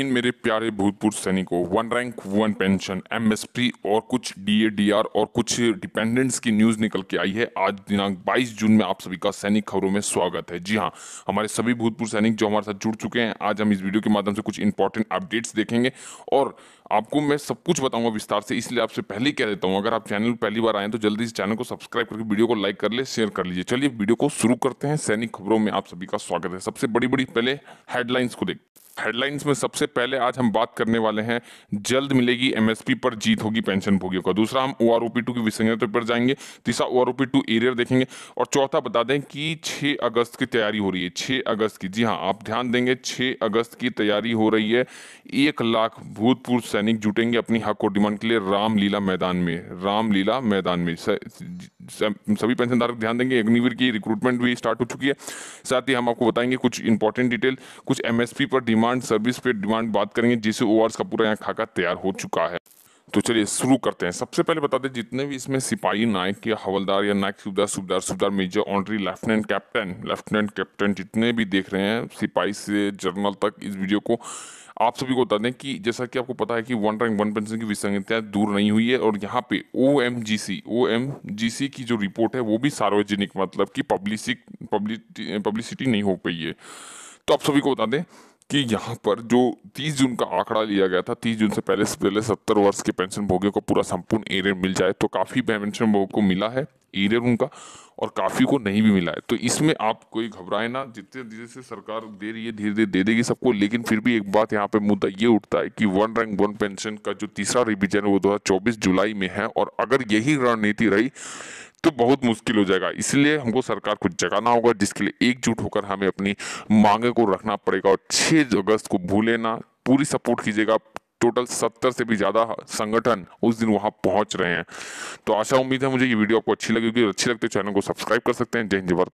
इन मेरे प्यारे भूतपूर्व सैनिकों one rank one pension MSP और कुछ डी आर और कुछ डिपेंडेंट्स की न्यूज़ निकल के आई है आज दिनांक 22 जून में आप सभी का सैनिक खबरों में स्वागत है जी हाँ हमारे सभी भूतपूर्व सैनिक जो हमारे साथ जुड़ चुके हैं आज हम इस वीडियो के माध्यम से कुछ इंपॉर्टेंट अपडेट्स देखेंगे और आपको मैं सब कुछ बताऊंगा विस्तार से इसलिए आपसे पहले कह देता हूँ अगर आप चैनल पर पहली बार आए तो जल्दी इस चैनल को सब्सक्राइब करके वीडियो को लाइक कर ले शेयर कर लीजिए चलिए वीडियो को शुरू करते हैं सैनिक खबरों में आप सभी का स्वागत है सबसे बड़ी बड़ी पहले हेडलाइंस को देख हेडलाइंस में सबसे पहले आज हम बात करने वाले हैं जल्द मिलेगी एमएसपी पर जीत होगी पेंशन भोगियों का दूसरा हम O R O P two की विसंगति पर जाएंगे तीसरा O R O P two arrear देखेंगे और चौथा बता दें कि 6 अगस्त की तैयारी हो रही है 6 अगस्त की जी हाँ आप ध्यान देंगे 6 अगस्त की तैयारी हो रही है एक लाख भूतपूर्व सैनिक जुटेंगे अपनी हक और डिमांड के लिए रामलीला मैदान में रामलीला मैदान में सभी पेंशन धारक ध्यान देंगे अग्निवीर की रिक्रूटमेंट भी स्टार्ट हो चुकी है साथ ही हम आपको बताएंगे कुछ इंपॉर्टेंट डिटेल कुछ एमएसपी पर डिमांड सर्विस पर डिमांड बात करेंगे जिससे ओ का पूरा यहाँ खाका तैयार हो चुका है तो चलिए शुरू करते हैं सबसे पहले बता दें जितने भी इसमें सिपाही नायक या हवलदार या नायक सुबदार सुबदार सुबदार major honorary lieutenant captain lieutenant captain जितने भी देख रहे हैं सिपाही से जर्नल तक इस वीडियो को आप सभी को बता दें कि जैसा कि आपको पता है कि वन रैंक वन पेंशन की विसंगतियां दूर नहीं हुई है और यहाँ पे ओ एम जी सी ओ एम जी सी की जो रिपोर्ट है वो भी सार्वजनिक मतलब कि पब्लिसिक पब्लिसिटी नहीं हो पाई है तो आप सभी को बता दें कि यहाँ पर जो 30 जून का आंकड़ा लिया गया था 30 जून से पहले से पहले 70 वर्ष के पेंशन भोगियों को पूरा संपूर्ण एरियर मिल जाए तो काफ़ी पेंशन भोग को मिला है एरियर उनका और काफ़ी को नहीं भी मिला है तो इसमें आप कोई घबराए ना जितने धीरे से सरकार दे रही है धीरे धीरे दे देगी सबको लेकिन फिर भी एक बात यहाँ पे मुद्दा ये उठता है कि वन रैंक वन पेंशन का जो तीसरा रिविजन है वो दो जुलाई में है और अगर यही रणनीति रही तो बहुत मुश्किल हो जाएगा इसलिए हमको सरकार को जगाना होगा जिसके लिए एकजुट होकर हमें अपनी मांगे को रखना पड़ेगा और छह अगस्त को भूले ना पूरी सपोर्ट कीजिएगा टोटल सत्तर से भी ज़्यादा संगठन उस दिन वहां पहुंच रहे हैं तो आशा उम्मीद है मुझे ये वीडियो आपको अच्छी लगेगी अच्छी लगती है तो चैनल को सब्सक्राइब कर सकते हैं जय हिंद